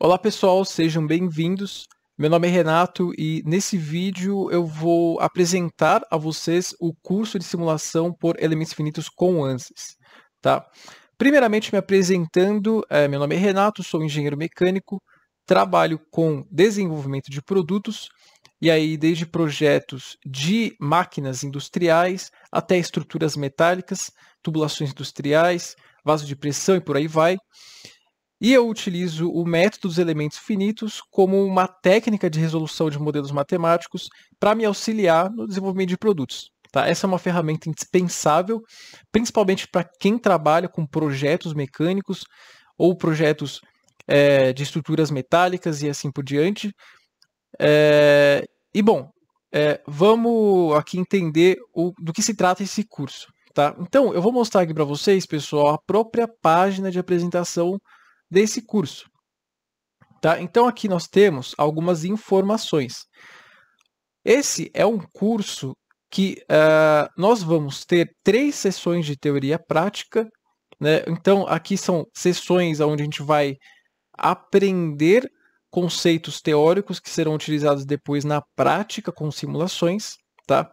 Olá pessoal, sejam bem-vindos. Meu nome é Renato e nesse vídeo eu vou apresentar a vocês o curso de simulação por elementos finitos com ANSYS. Tá? Primeiramente me apresentando, é, meu nome é Renato, sou engenheiro mecânico, trabalho com desenvolvimento de produtos e aí desde projetos de máquinas industriais até estruturas metálicas, tubulações industriais, vaso de pressão e por aí vai. E eu utilizo o método dos elementos finitos como uma técnica de resolução de modelos matemáticos para me auxiliar no desenvolvimento de produtos. Tá? Essa é uma ferramenta indispensável, principalmente para quem trabalha com projetos mecânicos ou projetos é, de estruturas metálicas e assim por diante. É, e bom, é, vamos aqui entender o, do que se trata esse curso. Tá? Então, eu vou mostrar aqui para vocês, pessoal, a própria página de apresentação desse curso. Tá? Então aqui nós temos algumas informações. Esse é um curso que uh, nós vamos ter três sessões de teoria prática. Né? Então aqui são sessões onde a gente vai aprender conceitos teóricos que serão utilizados depois na prática com simulações. Tá?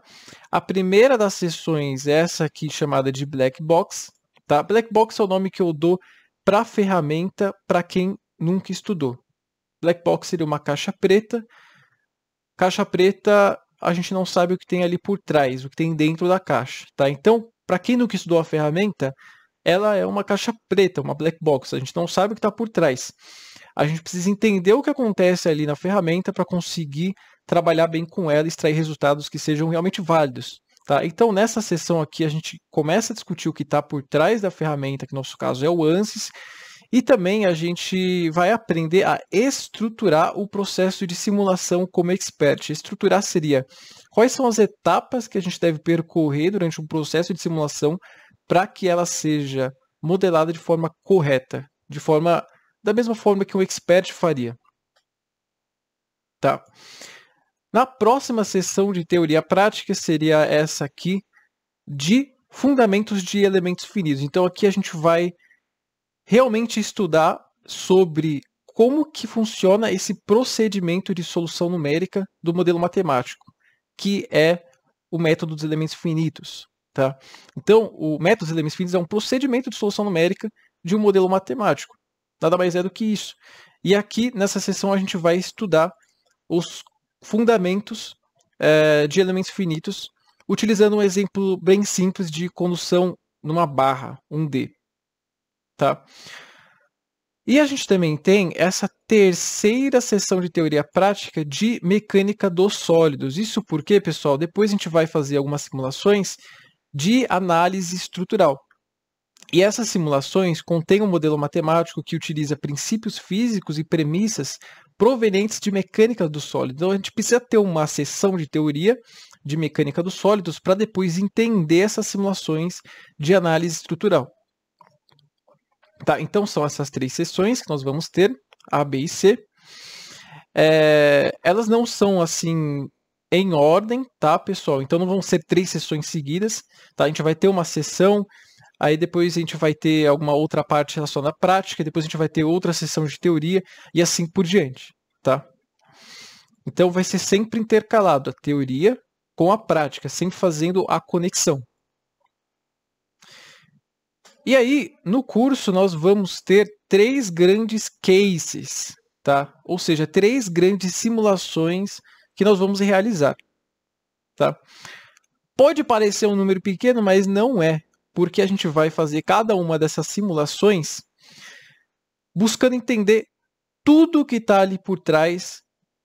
A primeira das sessões é essa aqui chamada de Black Box. Tá? Black Box é o nome que eu dou para a ferramenta para quem nunca estudou. Black Box seria uma caixa preta. Caixa preta, a gente não sabe o que tem ali por trás, o que tem dentro da caixa. Tá? Então, para quem nunca estudou a ferramenta, ela é uma caixa preta, uma black box. A gente não sabe o que está por trás. A gente precisa entender o que acontece ali na ferramenta para conseguir trabalhar bem com ela e extrair resultados que sejam realmente válidos. Tá, então, nessa sessão aqui, a gente começa a discutir o que está por trás da ferramenta, que no nosso caso é o ANSYS, e também a gente vai aprender a estruturar o processo de simulação como expert. Estruturar seria quais são as etapas que a gente deve percorrer durante um processo de simulação para que ela seja modelada de forma correta, de forma da mesma forma que um expert faria. Tá. Na próxima sessão de teoria prática seria essa aqui de fundamentos de elementos finitos. Então aqui a gente vai realmente estudar sobre como que funciona esse procedimento de solução numérica do modelo matemático, que é o método dos elementos finitos. Tá? Então, o método dos elementos finitos é um procedimento de solução numérica de um modelo matemático. Nada mais é do que isso. E aqui, nessa sessão, a gente vai estudar os fundamentos é, de elementos finitos, utilizando um exemplo bem simples de condução numa barra, um D. Tá? E a gente também tem essa terceira sessão de teoria prática de mecânica dos sólidos. Isso porque, pessoal, depois a gente vai fazer algumas simulações de análise estrutural. E essas simulações contêm um modelo matemático que utiliza princípios físicos e premissas provenientes de mecânica do sólido. Então a gente precisa ter uma sessão de teoria de mecânica dos sólidos para depois entender essas simulações de análise estrutural. Tá, então são essas três sessões que nós vamos ter, A, B e C. É, elas não são assim em ordem, tá, pessoal? Então não vão ser três sessões seguidas, tá? A gente vai ter uma sessão aí depois a gente vai ter alguma outra parte relacionada à prática, depois a gente vai ter outra sessão de teoria e assim por diante, tá? Então vai ser sempre intercalado a teoria com a prática, sempre fazendo a conexão. E aí, no curso, nós vamos ter três grandes cases, tá? Ou seja, três grandes simulações que nós vamos realizar, tá? Pode parecer um número pequeno, mas não é porque a gente vai fazer cada uma dessas simulações buscando entender tudo o que está ali por trás,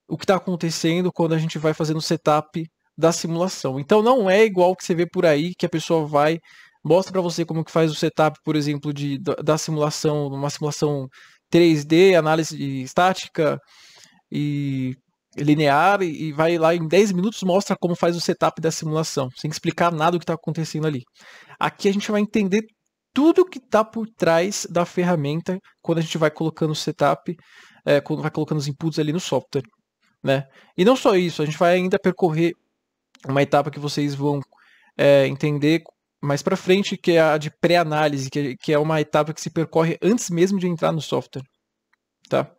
o que está acontecendo quando a gente vai fazendo o setup da simulação. Então não é igual que você vê por aí, que a pessoa vai, mostra para você como que faz o setup, por exemplo, de, da simulação, uma simulação 3D, análise estática e linear e vai lá em 10 minutos mostra como faz o setup da simulação, sem explicar nada do que está acontecendo ali. Aqui a gente vai entender tudo que está por trás da ferramenta quando a gente vai colocando o setup, é, quando vai colocando os inputs ali no software. Né? E não só isso, a gente vai ainda percorrer uma etapa que vocês vão é, entender mais para frente, que é a de pré-análise, que, que é uma etapa que se percorre antes mesmo de entrar no software. Tá?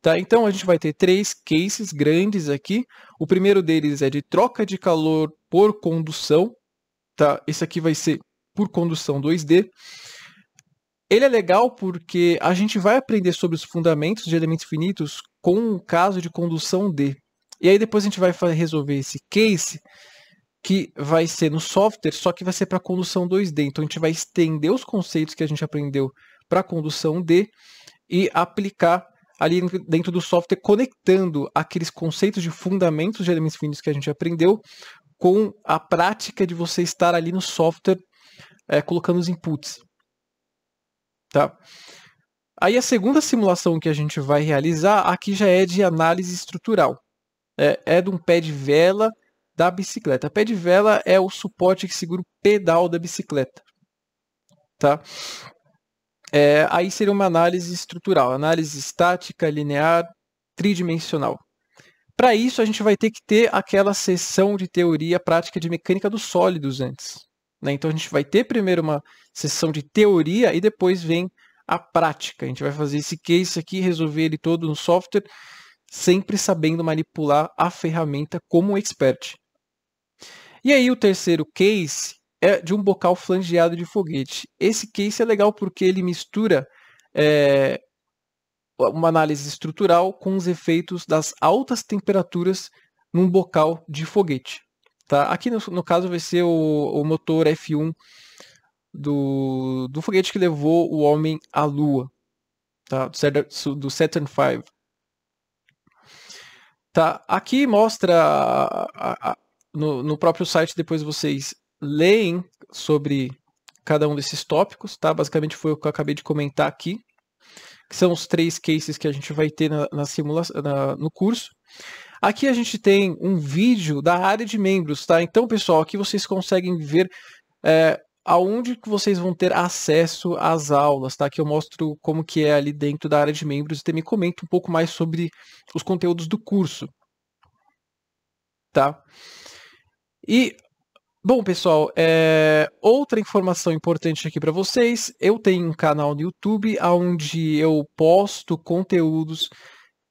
Tá? Então, a gente vai ter três cases grandes aqui. O primeiro deles é de troca de calor por condução. Tá? Esse aqui vai ser por condução 2D. Ele é legal porque a gente vai aprender sobre os fundamentos de elementos finitos com o caso de condução D. E aí depois a gente vai resolver esse case que vai ser no software, só que vai ser para condução 2D. Então a gente vai estender os conceitos que a gente aprendeu para condução D e aplicar ali dentro do software, conectando aqueles conceitos de fundamentos de elementos finitos que a gente aprendeu com a prática de você estar ali no software é, colocando os inputs. Tá? Aí a segunda simulação que a gente vai realizar aqui já é de análise estrutural. É, é de um pé de vela da bicicleta. Pé de vela é o suporte que segura o pedal da bicicleta. Tá? É, aí seria uma análise estrutural, análise estática, linear, tridimensional. Para isso, a gente vai ter que ter aquela sessão de teoria prática de mecânica dos sólidos antes. Né? Então, a gente vai ter primeiro uma sessão de teoria e depois vem a prática. A gente vai fazer esse case aqui, resolver ele todo no software, sempre sabendo manipular a ferramenta como um expert. E aí, o terceiro case, é de um bocal flangeado de foguete. Esse case é legal porque ele mistura é, uma análise estrutural com os efeitos das altas temperaturas num bocal de foguete. Tá? Aqui no, no caso vai ser o, o motor F1 do, do, foguete que levou o homem à Lua, tá? do Saturn V. Tá? Aqui mostra a, a, no, no próprio site, depois vocês leem sobre cada um desses tópicos, tá? Basicamente foi o que eu acabei de comentar aqui, que são os três cases que a gente vai ter na, na simulação, na, no curso. Aqui a gente tem um vídeo da área de membros, tá? Então, pessoal, aqui vocês conseguem ver é, aonde que vocês vão ter acesso às aulas, tá? Que eu mostro como que é ali dentro da área de membros e também comento um pouco mais sobre os conteúdos do curso, tá? E Bom, pessoal, é... outra informação importante aqui para vocês. Eu tenho um canal no YouTube onde eu posto conteúdos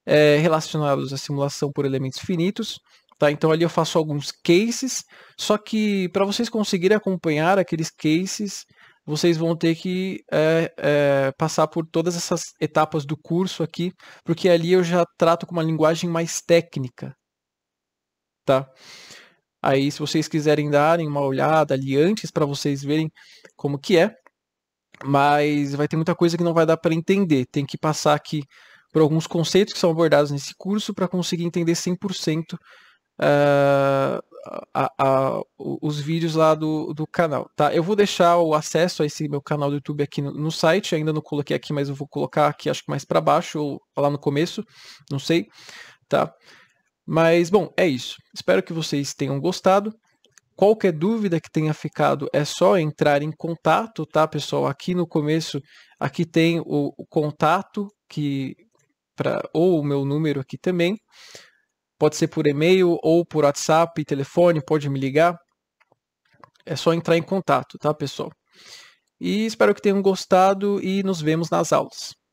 é, relacionados à simulação por elementos finitos. Tá? Então ali eu faço alguns cases, só que para vocês conseguirem acompanhar aqueles cases, vocês vão ter que é, é, passar por todas essas etapas do curso aqui, porque ali eu já trato com uma linguagem mais técnica. Tá? Aí se vocês quiserem darem uma olhada ali antes para vocês verem como que é, mas vai ter muita coisa que não vai dar para entender. Tem que passar aqui por alguns conceitos que são abordados nesse curso para conseguir entender 100% uh, ah, a, a, os vídeos lá do, do canal. Tá? Eu vou deixar o acesso a esse meu canal do YouTube aqui no, no site, ainda não coloquei aqui, mas eu vou colocar aqui, acho que mais para baixo, ou lá no começo, não sei. Tá? Mas, bom, é isso. Espero que vocês tenham gostado. Qualquer dúvida que tenha ficado é só entrar em contato, tá, pessoal? Aqui no começo, aqui tem o, o contato que pra, ou o meu número aqui também. Pode ser por e-mail ou por WhatsApp, telefone, pode me ligar. É só entrar em contato, tá, pessoal? E espero que tenham gostado e nos vemos nas aulas.